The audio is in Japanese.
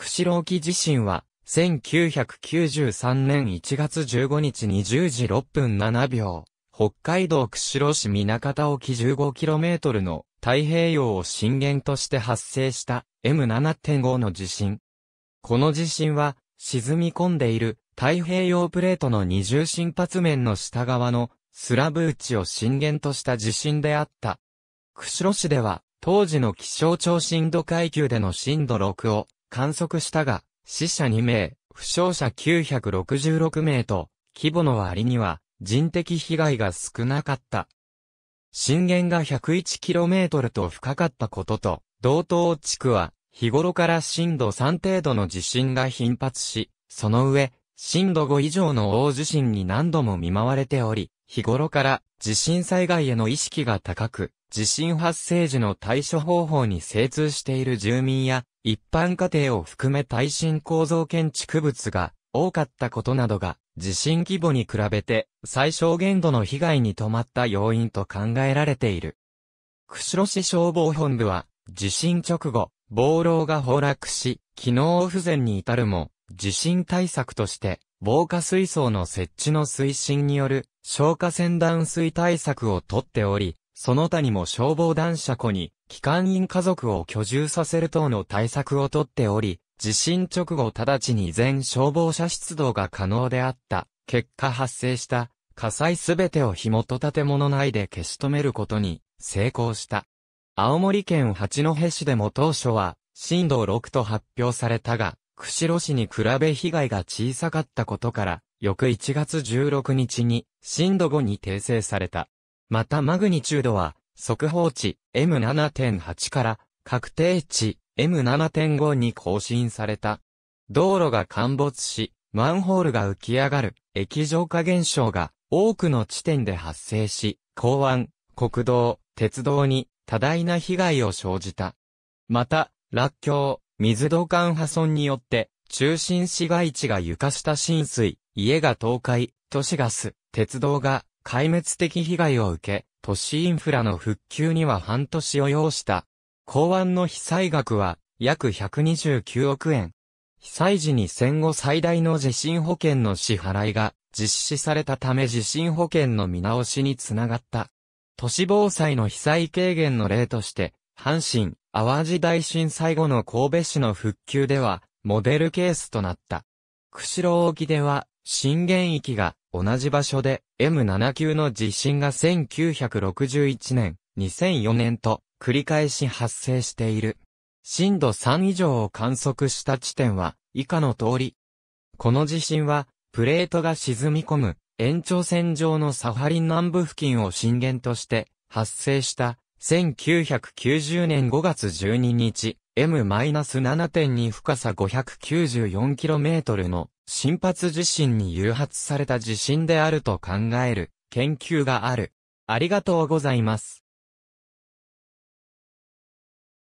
釧路沖地震は、1993年1月15日20時6分7秒、北海道釧路市南方沖 15km の太平洋を震源として発生した M7.5 の地震。この地震は、沈み込んでいる太平洋プレートの二重心発面の下側のスラブ内を震源とした地震であった。釧路市では、当時の気象庁震度階級での震度6を観測したが、死者2名、負傷者966名と、規模の割には人的被害が少なかった。震源が 101km と深かったことと、道東地区は日頃から震度3程度の地震が頻発し、その上、震度5以上の大地震に何度も見舞われており、日頃から地震災害への意識が高く、地震発生時の対処方法に精通している住民や一般家庭を含め耐震構造建築物が多かったことなどが、地震規模に比べて最小限度の被害に止まった要因と考えられている。釧路市消防本部は、地震直後、防漏が崩落し、機能不全に至るも、地震対策として、防火水槽の設置の推進による、消火栓断水対策をとっており、その他にも消防団車庫に、機関員家族を居住させる等の対策をとっており、地震直後直ちに全消防車出動が可能であった。結果発生した火災すべてを火元建物内で消し止めることに成功した。青森県八戸市でも当初は震度6と発表されたが、釧路市に比べ被害が小さかったことから、翌1月16日に震度5に訂正された。またマグニチュードは、速報値 M7.8 から確定値 M7.5 に更新された。道路が陥没し、マンホールが浮き上がる液状化現象が多くの地点で発生し、港湾、国道、鉄道に多大な被害を生じた。また、落橋、水道管破損によって、中心市街地が床下浸水、家が倒壊、都市ガス、鉄道が壊滅的被害を受け、都市インフラの復旧には半年を要した。港湾の被災額は約129億円。被災時に戦後最大の地震保険の支払いが実施されたため地震保険の見直しにつながった。都市防災の被災軽減の例として、阪神、淡路大震災後の神戸市の復旧では、モデルケースとなった。釧路沖では、震源域が同じ場所で M7 級の地震が1961年、2004年と繰り返し発生している。震度3以上を観測した地点は以下の通り。この地震はプレートが沈み込む延長線上のサファリン南部付近を震源として発生した1990年5月12日 M-7.2 深さ 594km の新発地震に誘発された地震であると考える研究がある。ありがとうございます。